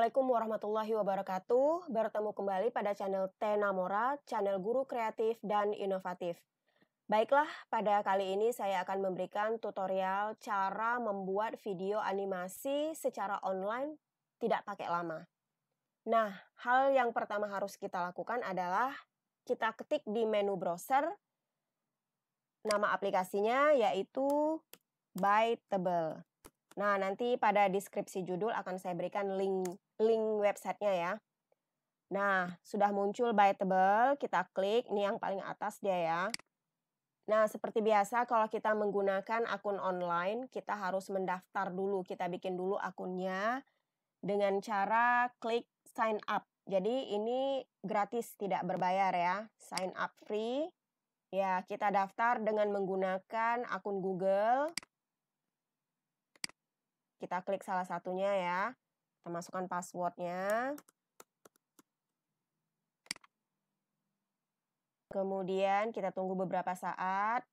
Assalamualaikum warahmatullahi wabarakatuh. Bertemu kembali pada channel Tenamora, channel guru kreatif dan inovatif. Baiklah, pada kali ini saya akan memberikan tutorial cara membuat video animasi secara online tidak pakai lama. Nah, hal yang pertama harus kita lakukan adalah kita ketik di menu browser nama aplikasinya yaitu Bytable. Nah, nanti pada deskripsi judul akan saya berikan link link websitenya ya. Nah, sudah muncul buyable, kita klik. Ini yang paling atas dia ya. Nah, seperti biasa kalau kita menggunakan akun online, kita harus mendaftar dulu. Kita bikin dulu akunnya dengan cara klik sign up. Jadi ini gratis, tidak berbayar ya. Sign up free. Ya, kita daftar dengan menggunakan akun Google. Kita klik salah satunya ya. Kita masukkan passwordnya. Kemudian kita tunggu beberapa saat.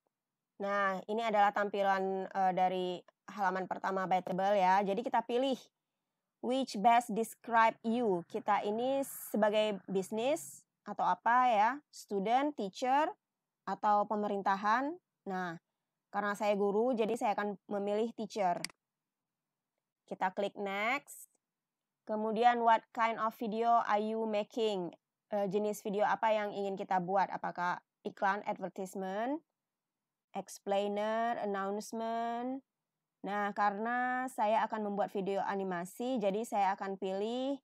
Nah, ini adalah tampilan uh, dari halaman pertama Bytable ya. Jadi kita pilih which best describe you. Kita ini sebagai bisnis atau apa ya, student, teacher, atau pemerintahan. Nah, karena saya guru, jadi saya akan memilih teacher. Kita klik next. Kemudian what kind of video are you making? Uh, jenis video apa yang ingin kita buat? Apakah iklan, advertisement, explainer, announcement? Nah, karena saya akan membuat video animasi, jadi saya akan pilih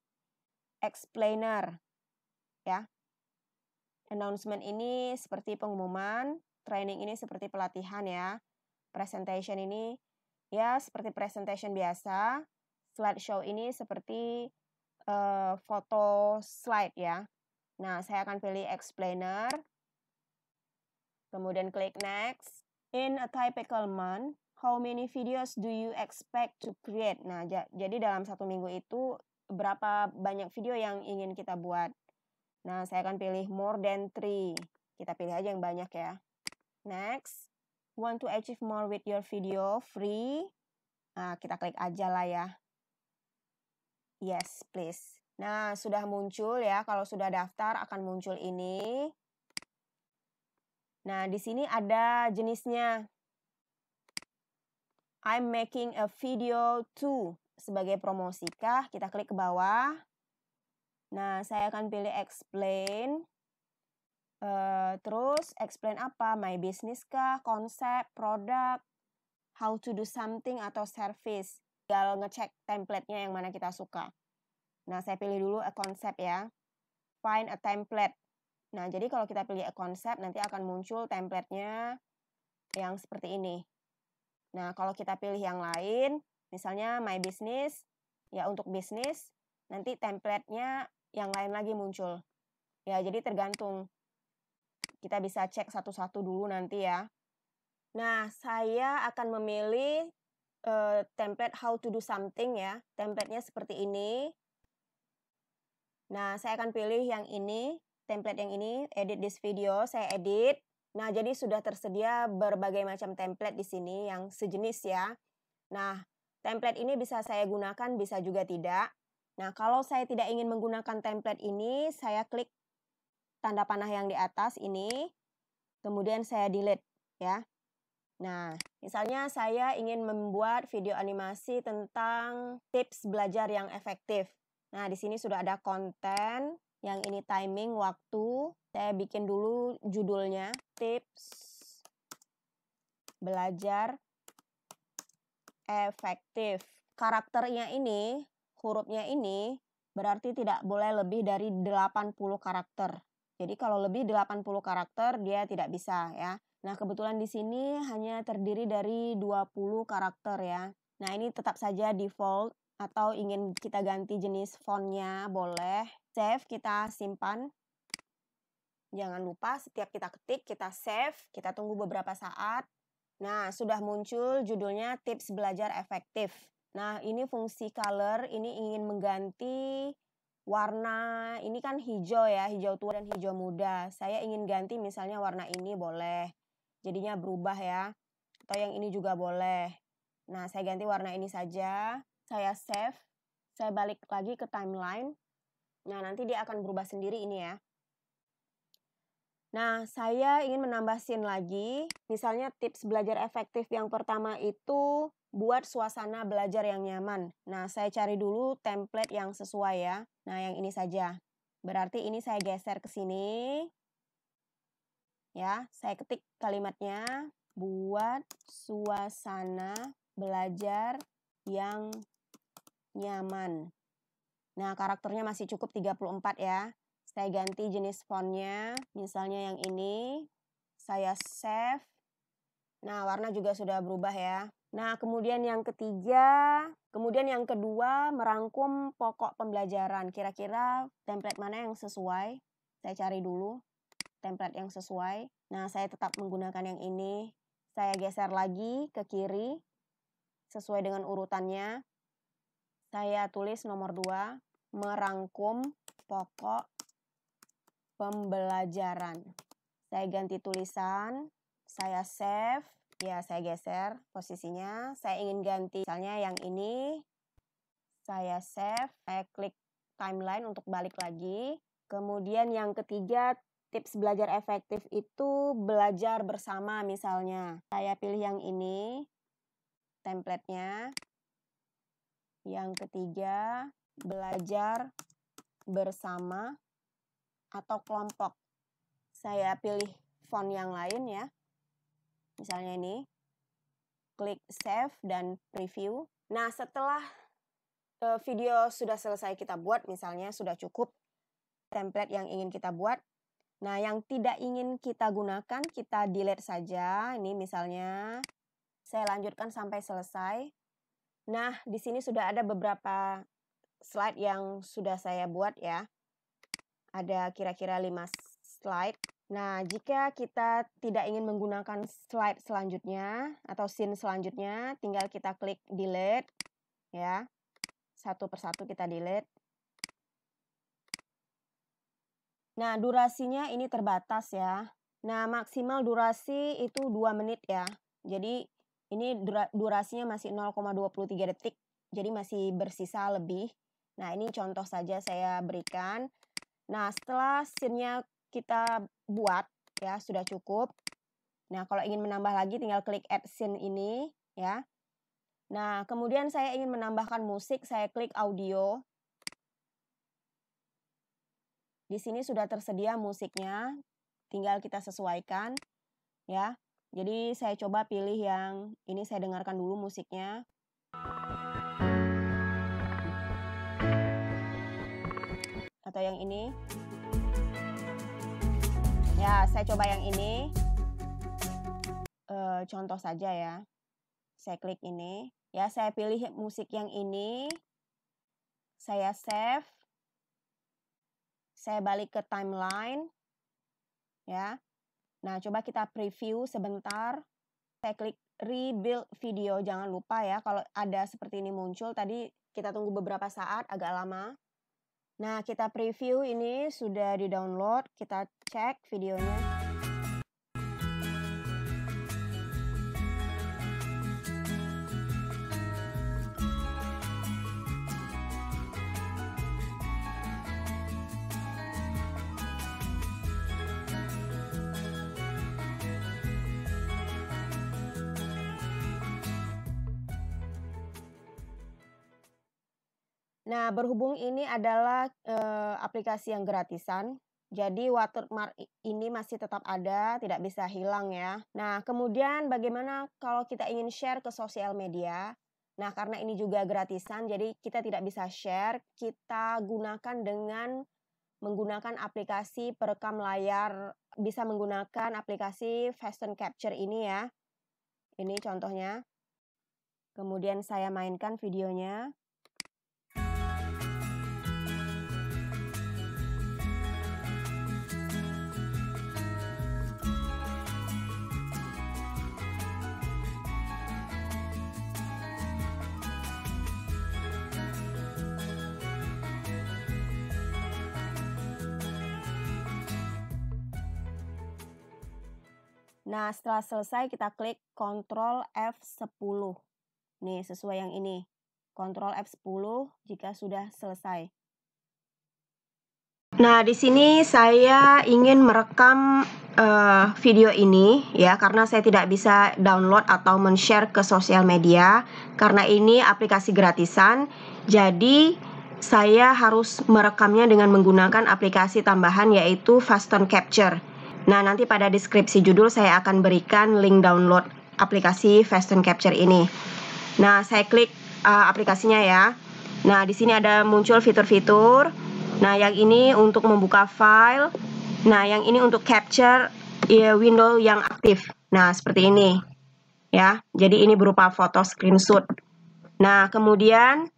explainer. Ya. Announcement ini seperti pengumuman, training ini seperti pelatihan ya. Presentation ini ya seperti presentation biasa, slideshow ini seperti uh, foto slide ya. Nah, saya akan pilih explainer. Kemudian klik next. In a typical month, how many videos do you expect to create? Nah, jadi dalam satu minggu itu berapa banyak video yang ingin kita buat? Nah, saya akan pilih more than three. Kita pilih aja yang banyak ya. Next, want to achieve more with your video free? Nah, kita klik aja lah ya. Yes, please. Nah, sudah muncul ya. Kalau sudah daftar akan muncul ini. Nah, di sini ada jenisnya. I'm making a video too. Sebagai promosi kah? Kita klik ke bawah. Nah, saya akan pilih explain. Uh, terus explain apa? My business kah? Konsep, produk, how to do something atau service tinggal ngecek templatenya yang mana kita suka. Nah, saya pilih dulu a concept ya. Find a template. Nah, jadi kalau kita pilih a concept, nanti akan muncul templatenya yang seperti ini. Nah, kalau kita pilih yang lain, misalnya my business, ya untuk bisnis, nanti templatenya yang lain lagi muncul. Ya, jadi tergantung. Kita bisa cek satu-satu dulu nanti ya. Nah, saya akan memilih Eh, template how to do something ya. Templatenya seperti ini. Nah, saya akan pilih yang ini, template yang ini, edit this video, saya edit. Nah, jadi sudah tersedia berbagai macam template di sini yang sejenis ya. Nah, template ini bisa saya gunakan, bisa juga tidak. Nah, kalau saya tidak ingin menggunakan template ini, saya klik tanda panah yang di atas ini, kemudian saya delete ya. Nah, misalnya saya ingin membuat video animasi tentang tips belajar yang efektif. Nah, di sini sudah ada konten, yang ini timing waktu. Saya bikin dulu judulnya, tips belajar efektif. Karakternya ini, hurufnya ini, berarti tidak boleh lebih dari 80 karakter. Jadi kalau lebih 80 karakter dia tidak bisa ya. Nah, kebetulan di sini hanya terdiri dari 20 karakter ya. Nah, ini tetap saja default atau ingin kita ganti jenis fontnya boleh. Save, kita simpan. Jangan lupa setiap kita ketik, kita save, kita tunggu beberapa saat. Nah, sudah muncul judulnya tips belajar efektif. Nah, ini fungsi color, ini ingin mengganti warna, ini kan hijau ya, hijau tua dan hijau muda. Saya ingin ganti misalnya warna ini boleh jadinya berubah ya. Atau yang ini juga boleh. Nah, saya ganti warna ini saja. Saya save. Saya balik lagi ke timeline. Nah, nanti dia akan berubah sendiri ini ya. Nah, saya ingin menambah scene lagi. Misalnya tips belajar efektif yang pertama itu buat suasana belajar yang nyaman. Nah, saya cari dulu template yang sesuai ya. Nah, yang ini saja. Berarti ini saya geser ke sini. Ya, saya ketik kalimatnya buat suasana belajar yang nyaman. Nah, karakternya masih cukup 34 ya. Saya ganti jenis fontnya, misalnya yang ini. Saya save. Nah, warna juga sudah berubah ya. Nah, kemudian yang ketiga, kemudian yang kedua merangkum pokok pembelajaran. Kira-kira template mana yang sesuai? Saya cari dulu template yang sesuai. Nah, saya tetap menggunakan yang ini. Saya geser lagi ke kiri sesuai dengan urutannya. Saya tulis nomor 2, merangkum pokok pembelajaran. Saya ganti tulisan, saya save, ya saya geser posisinya. Saya ingin ganti misalnya yang ini. Saya save, saya klik timeline untuk balik lagi. Kemudian yang ketiga tips belajar efektif itu belajar bersama misalnya. Saya pilih yang ini, templatenya. Yang ketiga, belajar bersama atau kelompok. Saya pilih font yang lain ya. Misalnya ini. Klik save dan preview. Nah, setelah eh, video sudah selesai kita buat, misalnya sudah cukup template yang ingin kita buat, Nah, yang tidak ingin kita gunakan, kita delete saja. Ini misalnya, saya lanjutkan sampai selesai. Nah, di sini sudah ada beberapa slide yang sudah saya buat ya. Ada kira-kira 5 slide. Nah, jika kita tidak ingin menggunakan slide selanjutnya atau scene selanjutnya, tinggal kita klik delete ya. Satu persatu kita delete. Nah, durasinya ini terbatas ya. Nah, maksimal durasi itu 2 menit ya. Jadi ini durasinya masih 0,23 detik. Jadi masih bersisa lebih. Nah, ini contoh saja saya berikan. Nah, setelah scene-nya kita buat ya sudah cukup. Nah, kalau ingin menambah lagi tinggal klik add scene ini ya. Nah, kemudian saya ingin menambahkan musik, saya klik audio. Di sini sudah tersedia musiknya, tinggal kita sesuaikan ya. Jadi saya coba pilih yang ini saya dengarkan dulu musiknya. Atau yang ini. Ya, saya coba yang ini. E, contoh saja ya. Saya klik ini. Ya, saya pilih musik yang ini. Saya save. Saya balik ke timeline. Ya. Nah, coba kita preview sebentar. Saya klik rebuild video. Jangan lupa ya kalau ada seperti ini muncul tadi kita tunggu beberapa saat agak lama. Nah, kita preview ini sudah di-download, kita cek videonya. Nah, berhubung ini adalah e, aplikasi yang gratisan, jadi watermark ini masih tetap ada, tidak bisa hilang ya. Nah, kemudian bagaimana kalau kita ingin share ke sosial media? Nah, karena ini juga gratisan, jadi kita tidak bisa share, kita gunakan dengan menggunakan aplikasi perekam layar, bisa menggunakan aplikasi Fashion Capture ini ya. Ini contohnya. Kemudian saya mainkan videonya. Nah, setelah selesai kita klik Ctrl F10. Nih, sesuai yang ini. Ctrl F10 jika sudah selesai. Nah, di sini saya ingin merekam uh, video ini ya karena saya tidak bisa download atau men-share ke sosial media karena ini aplikasi gratisan. Jadi, saya harus merekamnya dengan menggunakan aplikasi tambahan yaitu Faston Capture. Nah, nanti pada deskripsi judul saya akan berikan link download aplikasi Fasten Capture ini. Nah, saya klik uh, aplikasinya ya. Nah, di sini ada muncul fitur-fitur. Nah, yang ini untuk membuka file. Nah, yang ini untuk capture ya, window yang aktif. Nah, seperti ini. Ya, jadi ini berupa foto screenshot. Nah, kemudian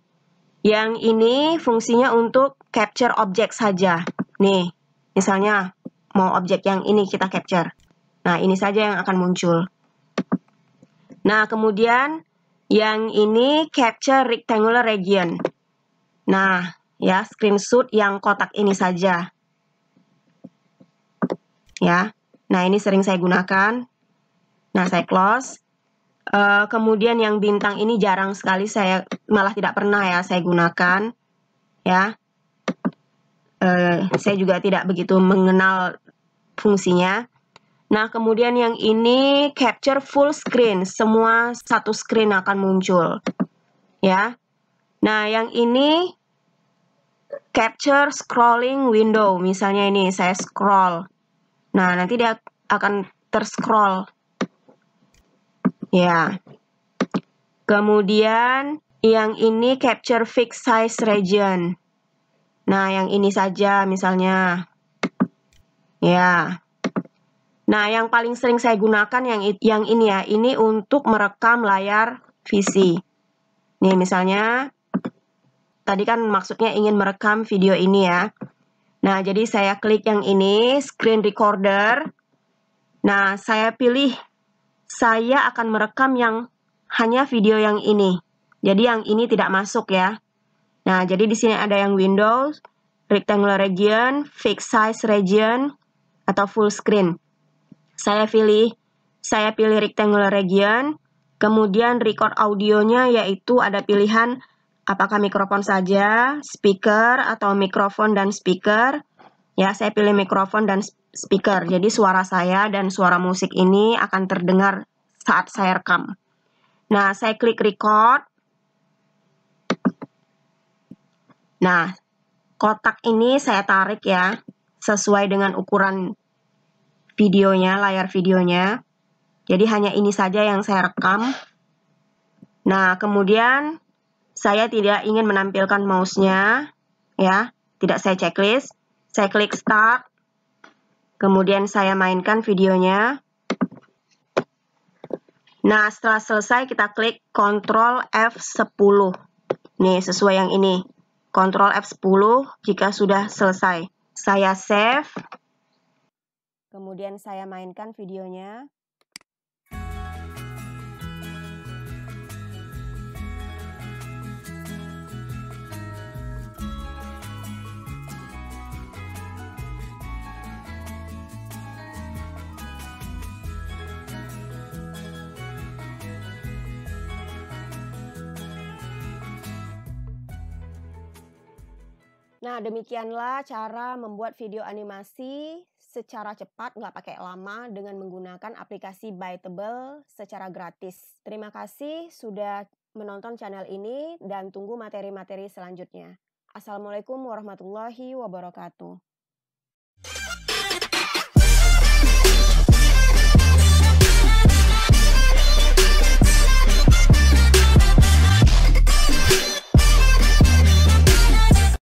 yang ini fungsinya untuk capture objek saja. Nih, misalnya mau objek yang ini kita capture. Nah, ini saja yang akan muncul. Nah, kemudian yang ini capture rectangular region. Nah, ya screenshot yang kotak ini saja. Ya. Nah, ini sering saya gunakan. Nah, saya close. Uh, kemudian yang bintang ini jarang sekali saya malah tidak pernah ya saya gunakan ya uh, saya juga tidak begitu mengenal fungsinya. Nah, kemudian yang ini capture full screen, semua satu screen akan muncul. Ya. Nah, yang ini capture scrolling window. Misalnya ini saya scroll. Nah, nanti dia akan terscroll. Ya. Kemudian yang ini capture fixed size region. Nah, yang ini saja misalnya Ya. Nah, yang paling sering saya gunakan yang yang ini ya, ini untuk merekam layar VC. Nih, misalnya tadi kan maksudnya ingin merekam video ini ya. Nah, jadi saya klik yang ini, screen recorder. Nah, saya pilih saya akan merekam yang hanya video yang ini. Jadi yang ini tidak masuk ya. Nah, jadi di sini ada yang Windows, Rectangular Region, Fixed Size Region, atau full screen. Saya pilih saya pilih rectangular region, kemudian record audionya yaitu ada pilihan apakah mikrofon saja, speaker atau mikrofon dan speaker. Ya, saya pilih mikrofon dan speaker. Jadi suara saya dan suara musik ini akan terdengar saat saya rekam. Nah, saya klik record. Nah, kotak ini saya tarik ya sesuai dengan ukuran videonya, layar videonya. Jadi hanya ini saja yang saya rekam. Nah, kemudian saya tidak ingin menampilkan mouse-nya, ya, tidak saya checklist. Saya klik start, kemudian saya mainkan videonya. Nah, setelah selesai kita klik Ctrl F10. Nih, sesuai yang ini. Ctrl F10 jika sudah selesai. Saya save. Kemudian saya mainkan videonya. Nah, demikianlah cara membuat video animasi secara cepat, nggak pakai lama, dengan menggunakan aplikasi Bytable secara gratis. Terima kasih sudah menonton channel ini dan tunggu materi-materi selanjutnya. Assalamualaikum warahmatullahi wabarakatuh.